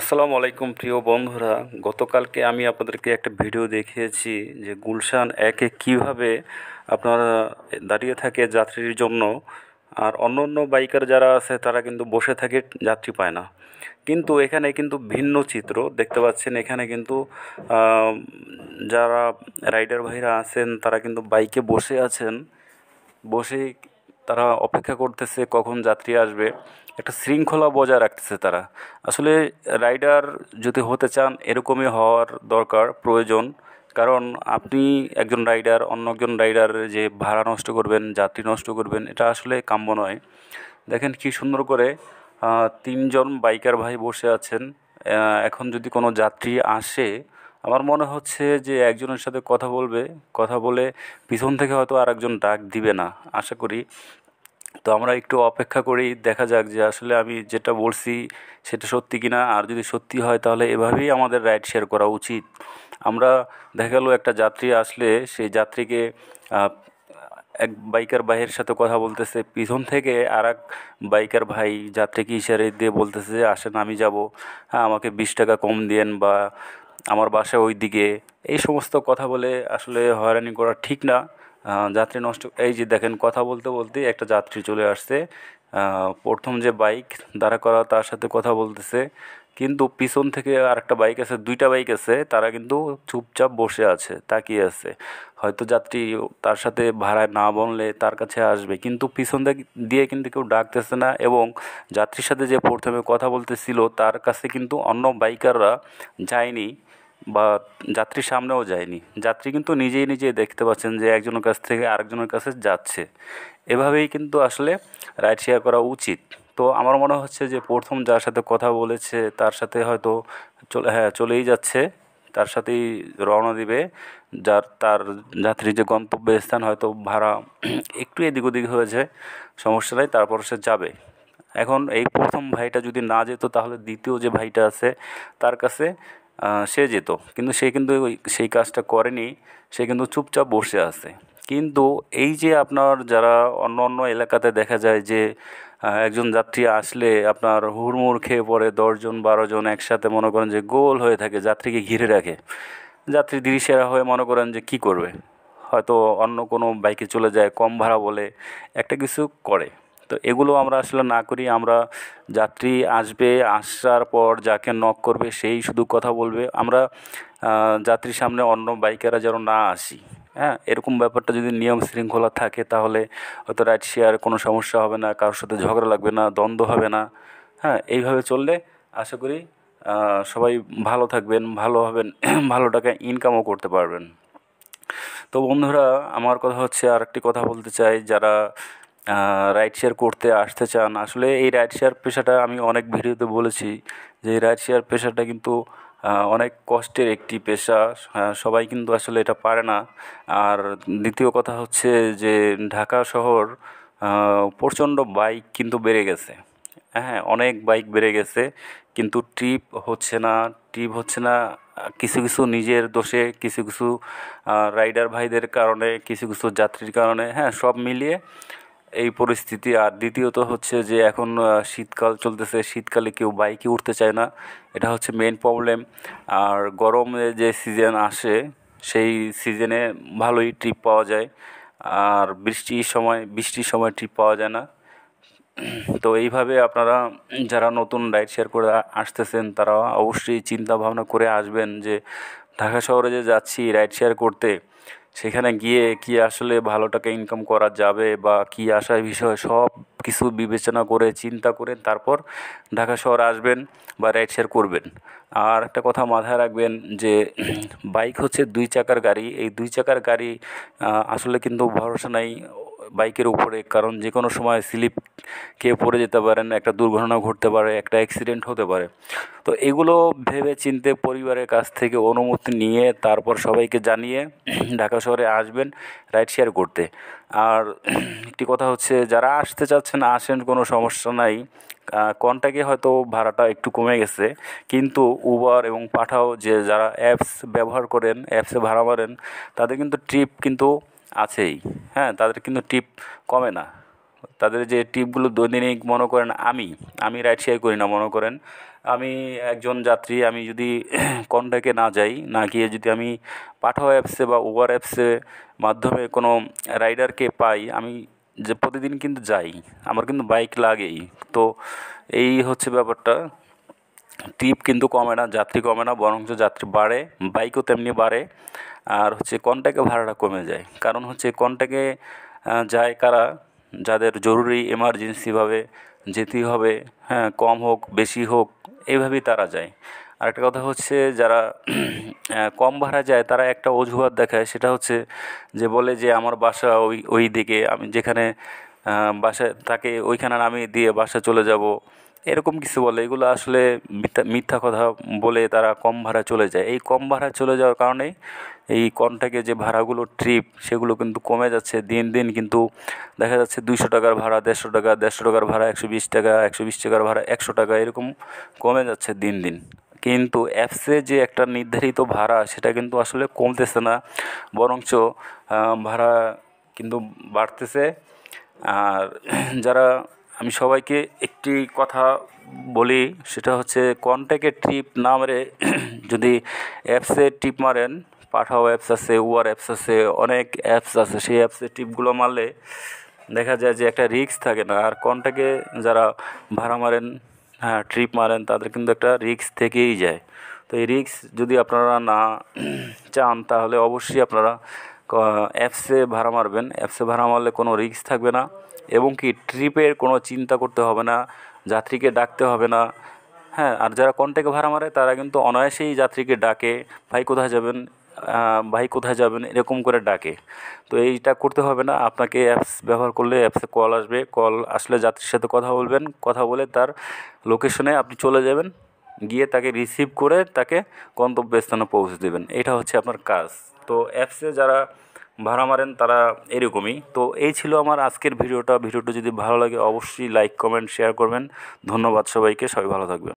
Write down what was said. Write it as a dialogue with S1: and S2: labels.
S1: আসসালামু আলাইকুম প্রিয় বন্ধুরা গতকালকে আমি আপনাদেরকে একটা ভিডিও দেখিয়েছি যে গুলশান একে কিভাবে আপনারা দাঁড়িয়ে থাকে যাত্রীর জন্য আর অন্য অন্য বাইকার যারা আছে তারা কিন্তু বসে থাকে যাত্রী পায় না কিন্তু এখানে কিন্তু ভিন্ন চিত্র দেখতে পাচ্ছেন এখানে কিন্তু যারা রাইডার ভাইরা আছেন তারা কিন্তু বাইকে বসে আছেন বসে তারা অপেক্ষা করতেছে কখন যাত্রী আসবে একটা শৃঙ্খলা বজায় রাখতেছে তারা আসলে রাইডার যদি হতে চান এরকমই হওয়ার দরকার প্রয়োজন কারণ আপনি একজন রাইডার অন্য একজন রাইডার যে ভাড়া নষ্ট করবেন যাত্রী নষ্ট করবেন এটা আসলে কাম্য নয় দেখেন কি সুন্দর করে তিনজন বাইকার ভাই বসে আছেন এখন যদি কোনো যাত্রী আসে আমার মনে হচ্ছে যে একজনের সাথে কথা বলবে কথা বলে পিছন থেকে হয়তো আর একজন ডাক দিবে না আশা করি তো আমরা একটু অপেক্ষা করি দেখা যাক যে আসলে আমি যেটা বলছি সেটা সত্যি কিনা আর যদি সত্যি হয় তাহলে এভাবেই আমাদের রাইড শেয়ার করা উচিত আমরা দেখা গেলো একটা যাত্রী আসলে সেই যাত্রীকে এক বাইকার ভাইয়ের সাথে কথা বলতেছে পিছন থেকে আর এক বাইকার ভাই যাত্রীকে ইশারে দিয়ে বলতেছে যে আসেন আমি যাব হ্যাঁ আমাকে বিশ টাকা কম দিয়েন বা আমার বাসা ওই দিকে এই সমস্ত কথা বলে আসলে হয়রানি করা ঠিক না যাত্রী নষ্ট এই যে দেখেন কথা বলতে বলতে একটা যাত্রী চলে আসছে প্রথম যে বাইক দাঁড়া করা তার সাথে কথা বলতেছে কিন্তু পিছন থেকে আর একটা বাইক আছে দুইটা বাইক আছে তারা কিন্তু চুপচাপ বসে আছে তাকিয়ে আছে হয়তো যাত্রী তার সাথে ভাড়ায় না বললে তার কাছে আসবে কিন্তু পিছন দিয়ে কিন্তু কেউ ডাকতেছে না এবং যাত্রীর সাথে যে প্রথমে কথা বলতেছিল তার কাছে কিন্তু অন্য বাইকাররা যায়নি বা যাত্রী সামনেও যায়নি যাত্রী কিন্তু নিজেই নিজেই দেখতে পাচ্ছেন যে একজনের কাছ থেকে আরেকজনের কাছে যাচ্ছে এভাবেই কিন্তু আসলে রাইড শেয়ার করা উচিত তো আমার মনে হচ্ছে যে প্রথম যার সাথে কথা বলেছে তার সাথে হয়তো চলে হ্যাঁ চলেই যাচ্ছে তার সাথেই রওনা দিবে যার তার যাত্রীর যে গন্তব্যস্থান হয়তো ভাড়া একটু এদিক ওদিক হয়েছে সমস্যা নেই তারপর সে যাবে এখন এই প্রথম ভাইটা যদি না যেত তাহলে দ্বিতীয় যে ভাইটা আছে তার কাছে সে যেত কিন্তু সে কিন্তু সেই কাজটা করেনি সে কিন্তু চুপচাপ বসে আছে কিন্তু এই যে আপনার যারা অন্য অন্য এলাকাতে দেখা যায় যে একজন যাত্রী আসলে আপনার হুড়মুড় খেয়ে পড়ে দশজন বারোজন একসাথে মনে করেন যে গোল হয়ে থাকে যাত্রীকে ঘিরে রাখে যাত্রী দিদিসেরা হয়ে মনে করেন যে কি করবে হয়তো অন্য কোনো বাইকে চলে যায় কম ভাড়া বলে একটা কিছু করে তো এগুলো আমরা আসলে না করি আমরা যাত্রী আসবে আসার পর যাকে নক করবে সেই শুধু কথা বলবে আমরা যাত্রীর সামনে অন্য বাইকাররা যেন না আসি হ্যাঁ এরকম ব্যাপারটা যদি নিয়ম শৃঙ্খলা থাকে তাহলে হয়তো রাইড শেয়ার কোনো সমস্যা হবে না কারোর সাথে ঝগড়া লাগবে না দ্বন্দ্ব হবে না হ্যাঁ এইভাবে চললে আশা করি সবাই ভালো থাকবেন ভালো হবেন ভালো টাকা ইনকামও করতে পারবেন তো বন্ধুরা আমার কথা হচ্ছে আর একটি কথা বলতে চাই যারা রাইড শেয়ার করতে আসতে চান আসলে এই রাইড শেয়ার পেশাটা আমি অনেক ভিডিওতে বলেছি যে এই রাইড শেয়ার পেশাটা কিন্তু অনেক কষ্টের একটি পেশা হ্যাঁ, সবাই কিন্তু আসলে এটা পারে না আর দ্বিতীয় কথা হচ্ছে যে ঢাকা শহর প্রচণ্ড বাইক কিন্তু বেড়ে গেছে হ্যাঁ অনেক বাইক বেড়ে গেছে কিন্তু ট্রিপ হচ্ছে না ট্রিপ হচ্ছে না কিছু কিছু নিজের দোষে কিছু কিছু রাইডার ভাইদের কারণে কিছু কিছু যাত্রীর কারণে হ্যাঁ সব মিলিয়ে এই পরিস্থিতি আর দ্বিতীয়ত হচ্ছে যে এখন শীতকাল চলতেছে শীতকালে কেউ বাইকে উঠতে চায় না এটা হচ্ছে মেন প্রবলেম আর গরমে যে সিজন আসে সেই সিজনে ভালোই ট্রিপ পাওয়া যায় আর বৃষ্টির সময় বৃষ্টির সময় ট্রিপ পাওয়া যায় না তো এইভাবে আপনারা যারা নতুন রাইড শেয়ার করে আসতেছেন তারা অবশ্যই চিন্তা ভাবনা করে আসবেন যে ঢাকা শহরে যে যাচ্ছি রাইড শেয়ার করতে সেখানে গিয়ে কি আসলে ভালো টাকা ইনকাম করা যাবে বা কি আসার বিষয় সব কিছু বিবেচনা করে চিন্তা করে তারপর ঢাকা শহর আসবেন বা রাইড শেয়ার করবেন আর একটা কথা মাথায় রাখবেন যে বাইক হচ্ছে দুই চাকার গাড়ি এই দুই চাকার গাড়ি আসলে কিন্তু ভরসা নাই বাইকের উপরে কারণ যে কোনো সময় স্লিপ খেয়ে পড়ে যেতে পারেন একটা দুর্ঘটনা ঘটতে পারে একটা অ্যাক্সিডেন্ট হতে পারে তো এগুলো ভেবে চিনতে পরিবারের কাছ থেকে অনুমতি নিয়ে তারপর সবাইকে জানিয়ে ঢাকা শহরে আসবেন রাইড শেয়ার করতে আর একটি কথা হচ্ছে যারা আসতে চাচ্ছেন আসেন কোনো সমস্যা নাই কন্ট্যাক্টে হয়তো ভাড়াটা একটু কমে গেছে কিন্তু উবার এবং পাঠাও যে যারা অ্যাপস ব্যবহার করেন অ্যাপসে ভাড়া মারেন তাদের কিন্তু ট্রিপ কিন্তু আছেই হ্যাঁ তাদের কিন্তু টিপ কমে না তাদের যে টিপগুলো দৈনিক মনে করেন আমি আমি রাইড শেয়ার করি না মনে করেন আমি একজন যাত্রী আমি যদি কন্ট্যাক্টে না যাই না গিয়ে যদি আমি পাঠাও অ্যাপসে বা উবার অ্যাপসে মাধ্যমে কোনো রাইডারকে পাই আমি যে প্রতিদিন কিন্তু যাই আমার কিন্তু বাইক লাগেই তো এই হচ্ছে ব্যাপারটা টিপ কিন্তু কমে না যাত্রী কমে না বরঞ্চ যাত্রী বাড়ে বাইকও তেমনি বাড়ে আর হচ্ছে কন্ট্যাক্টে ভাড়াটা কমে যায় কারণ হচ্ছে কন্ট্যাক্টে যায় কারা যাদের জরুরি এমার্জেন্সিভাবে যেতেই হবে হ্যাঁ কম হোক বেশি হোক এইভাবেই তারা যায় আরেকটা কথা হচ্ছে যারা কম ভাড়া যায় তারা একটা অজুহাত দেখায় সেটা হচ্ছে যে বলে যে আমার বাসা ওই ওই দিকে আমি যেখানে বাসা তাকে ওইখানে নামিয়ে দিয়ে বাসা চলে যাব এরকম কিছু বলে এগুলো আসলে মিথ্যা মিথ্যা কথা বলে তারা কম ভাড়া চলে যায় এই কম ভাড়া চলে যাওয়ার কারণে এই কন্ট্যাক্টে যে ভাড়াগুলো ট্রিপ সেগুলো কিন্তু কমে যাচ্ছে দিন দিন কিন্তু দেখা যাচ্ছে দুইশো টাকার ভাড়া দেড়শো টাকা দেড়শো টাকার ভাড়া একশো বিশ টাকা একশো বিশ টাকার ভাড়া একশো টাকা এরকম কমে যাচ্ছে দিন দিন কিন্তু অ্যাপসে যে একটা নির্ধারিত ভাড়া সেটা কিন্তু আসলে কমতেছে না বরঞ্চ ভাড়া কিন্তু বাড়তেছে আর যারা আমি সবাইকে একটি কথা বলি সেটা হচ্ছে কন্ট্যাক্টে ট্রিপ না মারে যদি অ্যাপসে টিপ মারেন পাঠাও অ্যাপস আছে ওয়ার অ্যাপস আছে অনেক অ্যাপস আছে সেই অ্যাপসে টিপগুলো মারলে দেখা যায় যে একটা রিক্স থাকে না আর কন্ট্যাক্টে যারা ভাড়া মারেন হ্যাঁ ট্রিপ মারেন তাদের কিন্তু একটা রিক্স থেকেই যায় তো এই রিক্স যদি আপনারা না চান তাহলে অবশ্যই আপনারা অ্যাপসে ভাড়া মারবেন অ্যাপসে ভাড়া মারলে কোনো রিক্স থাকবে না এবং কি ট্রিপের কোনো চিন্তা করতে হবে না যাত্রীকে ডাকতে হবে না হ্যাঁ আর যারা কন্ট্যাক্ট ভাড়া মারে তারা কিন্তু অনায়াসেই যাত্রীকে ডাকে ভাই কোথায় যাবেন ভাই কোথায় যাবেন এরকম করে ডাকে তো এইটা করতে হবে না আপনাকে অ্যাপস ব্যবহার করলে অ্যাপসে কল আসবে কল আসলে যাত্রীর সাথে কথা বলবেন কথা বলে তার লোকেশনে আপনি চলে যাবেন গিয়ে তাকে রিসিভ করে তাকে গন্তব্যস্থানে পৌঁছে দেবেন এটা হচ্ছে আপনার কাজ তো অ্যাপসে যারা ভাড়া মারেন তারা এরকমই তো এই ছিল আমার আজকের ভিডিওটা ভিডিওটা যদি ভালো লাগে অবশ্যই লাইক কমেন্ট শেয়ার করবেন ধন্যবাদ সবাইকে সবাই ভালো থাকবেন